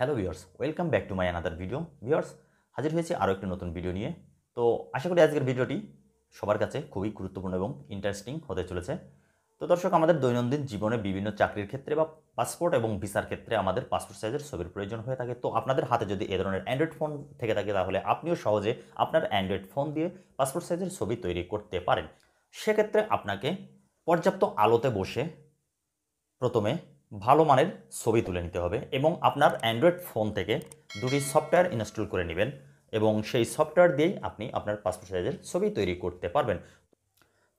hello viewers welcome back to my another video viewers হাজির হয়েছে আরও একটি নতুন ভিডিও নিয়ে তো আশা করি আজকের ভিডিওটি সবার কাছে খুবই গুরুত্বপূর্ণ এবং ইন্টারেস্টিং হতে চলেছে তো দর্শক আমাদের দৈনন্দিন জীবনে বিভিন্ন চাকরির ক্ষেত্রে বা পাসপোর্ট এবং ভিসার ক্ষেত্রে আমাদের পাসপোর্ট সাইজের ছবির প্রয়োজন হয়ে থাকে তো আপনাদের হাতে যদি এ ধরনের অ্যান্ড্রয়েড ফোন থেকে থাকে তাহলে আপনিও সহজে আপনার অ্যান্ড্রয়েড ফোন দিয়ে পাসপোর্ট সাইজের ছবি তৈরি করতে পারেন সেক্ষেত্রে আপনাকে পর্যাপ্ত আলোতে বসে প্রথমে ভালো মানের ছবি তুলে নিতে হবে এবং আপনার অ্যান্ড্রয়েড ফোন থেকে দুটি সফটওয়্যার ইনস্টল করে নেবেন এবং সেই সফটওয়্যার দিয়েই আপনি আপনার পাসপোর্ট সাইজের ছবি তৈরি করতে পারবেন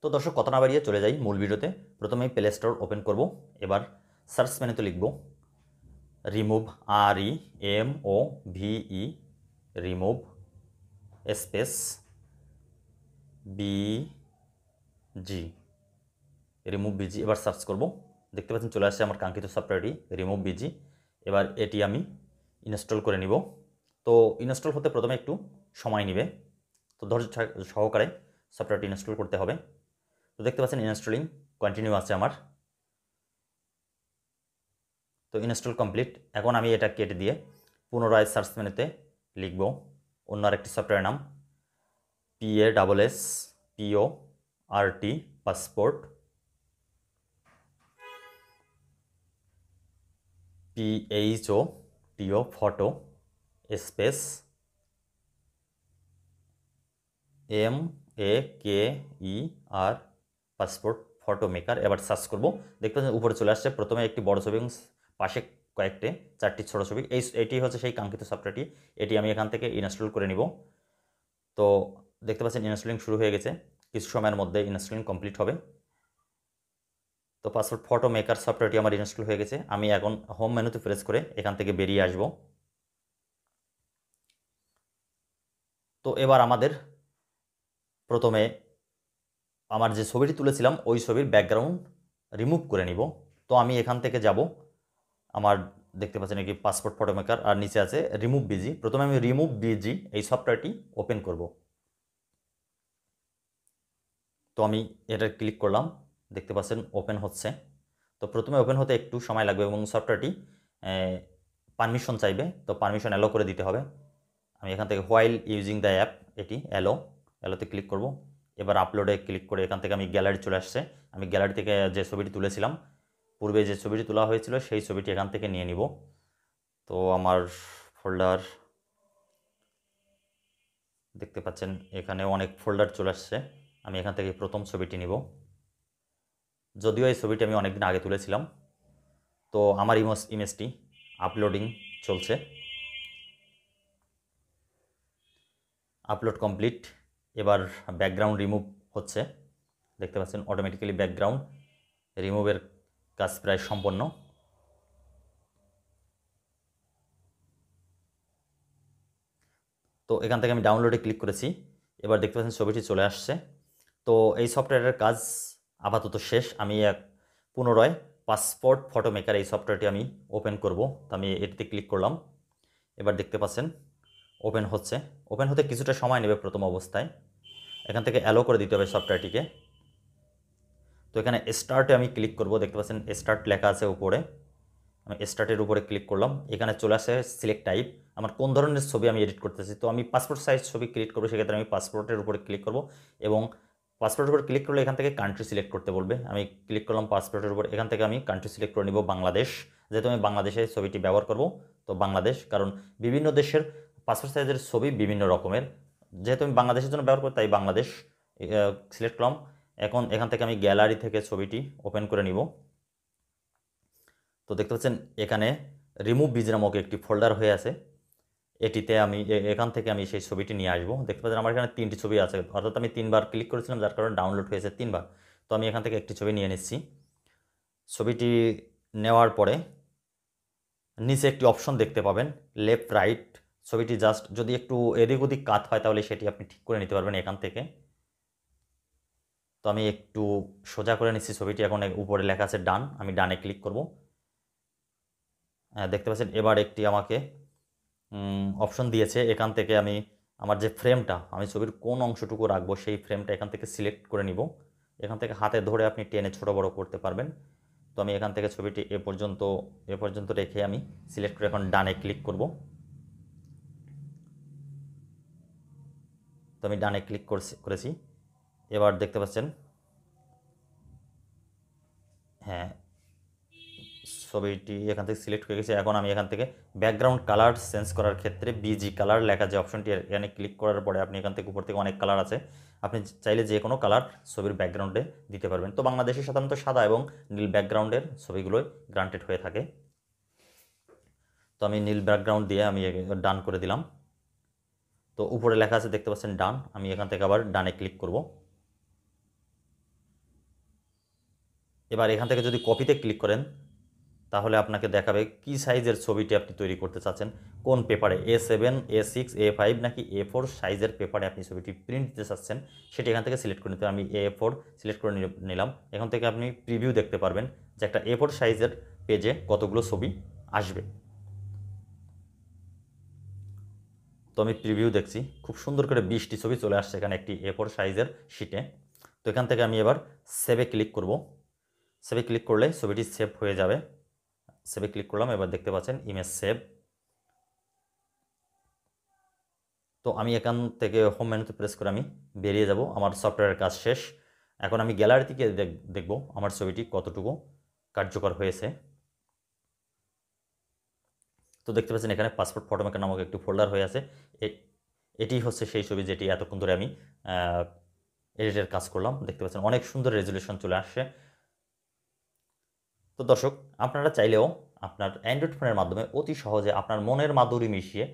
তো দর্শক কথা না বাড়িয়ে চলে যাই মূল ভিডিওতে প্রথমে প্লে স্টোর ওপেন করব এবার সার্চ তো লিখব remove R E M O V E remove space B G remove BG এবার সার্চ করব দেখতে পাচ্ছেন চলে আসছে আমার কাঙ্ক্ষিত সফটওয়্যারটি রিমুভ বিজি এবার এটি আমি ইনস্টল করে নিব তো ইনস্টল হতে প্রথমে একটু সময় নেবে তো ধৈর্য সহকারে সফটওয়্যারটি ইনস্টল করতে হবে তো দেখতে পাচ্ছেন ইনস্টলিং কন্টিনিউ আছে আমার তো ইনস্টল কমপ্লিট এখন আমি এটা কেটে দিয়ে পুনরায় সার্চ মেনুতে লিখব অন্য আরেকটি সফটওয়্যার নাম P A double S P O R T passport P H O T O photo space M A K E R passport photo maker এবার সার্চ করবো দেখতে পাচ্ছেন উপরে চলে আসছে প্রথমে একটি বড় ছবি এবং পাশে কয়েকটি চারটি ছোটো ছবি এই এটি হচ্ছে সেই কাঙ্ক্ষিত সফটওয়্যারটি এটি আমি এখান থেকে ইনস্টল করে নিব তো দেখতে পাচ্ছেন ইনস্টলিং শুরু হয়ে গেছে কিছু সময়ের মধ্যে ইনস্টলিং কমপ্লিট হবে তো পাসওয়ার্ড ফটো মেকার সফটওয়্যারটি আমার ইনস্টল হয়ে গেছে আমি এখন হোম মেনুতে প্রেস করে এখান থেকে বেরিয়ে আসব তো এবার আমাদের প্রথমে আমার যে ছবিটি তুলেছিলাম ওই ছবির ব্যাকগ্রাউন্ড রিমুভ করে নিব তো আমি এখান থেকে যাব আমার দেখতে পাচ্ছেন নাকি পাসপোর্ট ফটো মেকার আর নিচে আছে রিমুভ বিজি প্রথমে আমি রিমুভ বিজি এই সফটওয়্যারটি ওপেন করব তো আমি এটা ক্লিক করলাম দেখতে পাচ্ছেন ওপেন হচ্ছে তো প্রথমে ওপেন হতে একটু সময় লাগবে এবং সফটওয়্যারটি পারমিশন চাইবে তো পারমিশন অ্যালো করে দিতে হবে আমি এখান থেকে হোয়াইল ইউজিং দ্য অ্যাপ এটি অ্যালো অ্যালোতে ক্লিক করব এবার আপলোডে ক্লিক করে এখান থেকে আমি গ্যালারি চলে আসছে আমি গ্যালারি থেকে যে ছবিটি তুলেছিলাম পূর্বে যে ছবিটি তোলা হয়েছিল সেই ছবিটি এখান থেকে নিয়ে নিব তো আমার ফোল্ডার দেখতে পাচ্ছেন এখানে অনেক ফোল্ডার চলে আসছে আমি এখান থেকে প্রথম ছবিটি নিব যদিও এই ছবিটি আমি অনেকদিন আগে তুলেছিলাম তো আমার ইমোস ইমেজটি আপলোডিং চলছে আপলোড কমপ্লিট এবার ব্যাকগ্রাউন্ড রিমুভ হচ্ছে দেখতে পাচ্ছেন অটোমেটিক্যালি ব্যাকগ্রাউন্ড রিমুভের কাজ প্রায় সম্পন্ন তো এখান থেকে আমি ডাউনলোডে ক্লিক করেছি এবার দেখতে পাচ্ছেন ছবিটি চলে আসছে তো এই সফটওয়্যারের কাজ আপাতত শেষ আমি এক পুনরায় পাসপোর্ট ফটো মেকার এই সফটওয়্যারটি আমি ওপেন করব তো আমি এটিতে ক্লিক করলাম এবার দেখতে পাচ্ছেন ওপেন হচ্ছে ওপেন হতে কিছুটা সময় নেবে প্রথম অবস্থায় এখান থেকে অ্যালো করে দিতে হবে সফটওয়্যারটিকে তো এখানে স্টার্টে আমি ক্লিক করব দেখতে পাচ্ছেন স্টার্ট লেখা আছে উপরে আমি স্টার্টের উপরে ক্লিক করলাম এখানে চলে আসে সিলেক্ট টাইপ আমার কোন ধরনের ছবি আমি এডিট করতেছি তো আমি পাসপোর্ট সাইজ ছবি ক্রিয়েট করবো সেক্ষেত্রে আমি পাসপোর্টের উপরে ক্লিক করব এবং পাসপোর্টের উপর ক্লিক করলে এখান থেকে কান্ট্রি সিলেক্ট করতে বলবে আমি ক্লিক করলাম পাসপোর্টের উপর এখান থেকে আমি কান্ট্রি সিলেক্ট করে নিব বাংলাদেশ যেহেতু আমি বাংলাদেশে ছবিটি ব্যবহার করব তো বাংলাদেশ কারণ বিভিন্ন দেশের পাসপোর্ট সাইজের ছবি বিভিন্ন রকমের যেহেতু আমি বাংলাদেশের জন্য ব্যবহার করি তাই বাংলাদেশ সিলেক্ট করলাম এখন এখান থেকে আমি গ্যালারি থেকে ছবিটি ওপেন করে নিব তো দেখতে পাচ্ছেন এখানে রিমুভ বিজ নামক একটি ফোল্ডার হয়ে আছে এটিতে আমি এখান থেকে আমি সেই ছবিটি নিয়ে আসবো দেখতে পাচ্ছেন আমার এখানে তিনটি ছবি আছে অর্থাৎ আমি তিনবার ক্লিক করেছিলাম যার কারণে ডাউনলোড হয়েছে তিনবার তো আমি এখান থেকে একটি ছবি নিয়ে নিচ্ছি ছবিটি নেওয়ার পরে নিচে একটি অপশন দেখতে পাবেন লেফট রাইট ছবিটি জাস্ট যদি একটু এদিক ওদিক কাত হয় তাহলে সেটি আপনি ঠিক করে নিতে পারবেন এখান থেকে তো আমি একটু সোজা করে নিচ্ছি ছবিটি এখন উপরে লেখা আছে ডান আমি ডানে ক্লিক করব দেখতে পাচ্ছেন এবার একটি আমাকে অপশন দিয়েছে এখান থেকে আমি আমার যে ফ্রেমটা আমি ছবির কোন অংশটুকু রাখবো সেই ফ্রেমটা এখান থেকে সিলেক্ট করে নিব এখান থেকে হাতে ধরে আপনি টেনে ছোটো বড় করতে পারবেন তো আমি এখান থেকে ছবিটি এ পর্যন্ত এ পর্যন্ত রেখে আমি সিলেক্ট করে এখন ডানে ক্লিক করব তো আমি ডানে ক্লিক করেছি এবার দেখতে পাচ্ছেন হ্যাঁ ছবিটি এখান থেকে সিলেক্ট হয়ে গেছে এখন আমি এখান থেকে ব্যাকগ্রাউন্ড কালার চেঞ্জ করার ক্ষেত্রে বিজি কালার লেখা যে অপশনটি এখানে ক্লিক করার পরে আপনি এখান থেকে উপর থেকে অনেক কালার আছে আপনি চাইলে যে কোনো কালার ছবির ব্যাকগ্রাউন্ডে দিতে পারবেন তো বাংলাদেশে সাধারণত সাদা এবং নীল ব্যাকগ্রাউন্ডের ছবিগুলোই গ্রান্টেড হয়ে থাকে তো আমি নীল ব্যাকগ্রাউন্ড দিয়ে আমি ডান করে দিলাম তো উপরে লেখা আছে দেখতে পাচ্ছেন ডান আমি এখান থেকে আবার ডানে ক্লিক করব এবার এখান থেকে যদি কপিতে ক্লিক করেন তাহলে আপনাকে দেখাবে কি সাইজের ছবিটি আপনি তৈরি করতে চাচ্ছেন কোন পেপারে A seven A six A five নাকি এ ফোর সাইজের পেপারে আপনি ছবিটি প্রিন্ট দিতে চাচ্ছেন সেটি এখান থেকে সিলেক্ট করে নিতে আমি এ ফোর সিলেক্ট করে নিলাম এখান থেকে আপনি প্রিভিউ দেখতে পারবেন যে একটা এ ফোর সাইজের পেজে কতগুলো ছবি আসবে তো আমি প্রিভিউ দেখছি খুব সুন্দর করে বিশটি ছবি চলে আসছে এখানে একটি এ ফোর সাইজের শিটে তো এখান থেকে আমি এবার সেভে ক্লিক করব সেভে ক্লিক করলে ছবিটি সেভ হয়ে যাবে সেভে ক্লিক করলাম এবার দেখতে পাচ্ছেন ইমেজ সেভ তো আমি এখান থেকে হোম মেনুতে প্রেস করে আমি বেরিয়ে যাব আমার সফটওয়্যারের কাজ শেষ এখন আমি গ্যালারি থেকে দেখব আমার ছবিটি কতটুকু কার্যকর হয়েছে তো দেখতে পাচ্ছেন এখানে পাসপোর্ট ফটোমেকার নামক একটি ফোল্ডার হয়ে আছে এটি হচ্ছে সেই ছবি যেটি এতক্ষণ ধরে আমি এডিটের কাজ করলাম দেখতে পাচ্ছেন অনেক সুন্দর রেজুলেশন চলে আসছে তো দর্শক আপনারা চাইলেও আপনার অ্যান্ড্রয়েড ফোনের মাধ্যমে অতি সহজে আপনার মনের মাধুরী মিশিয়ে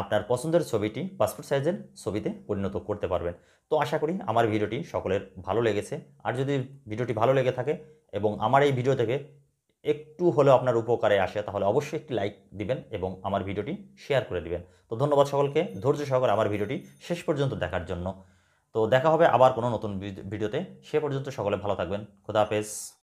আপনার পছন্দের ছবিটি পাসপোর্ট সাইজের ছবিতে পরিণত করতে পারবেন তো আশা করি আমার ভিডিওটি সকলের ভালো লেগেছে আর যদি ভিডিওটি ভালো লেগে থাকে এবং আমার এই ভিডিও থেকে একটু হলেও আপনার উপকারে আসে তাহলে অবশ্যই একটি লাইক দিবেন এবং আমার ভিডিওটি শেয়ার করে দিবেন তো ধন্যবাদ সকলকে ধৈর্য সহকারে আমার ভিডিওটি শেষ পর্যন্ত দেখার জন্য তো দেখা হবে আবার কোনো নতুন ভিডিওতে সে পর্যন্ত সকলে ভালো থাকবেন খোদা হাফেজ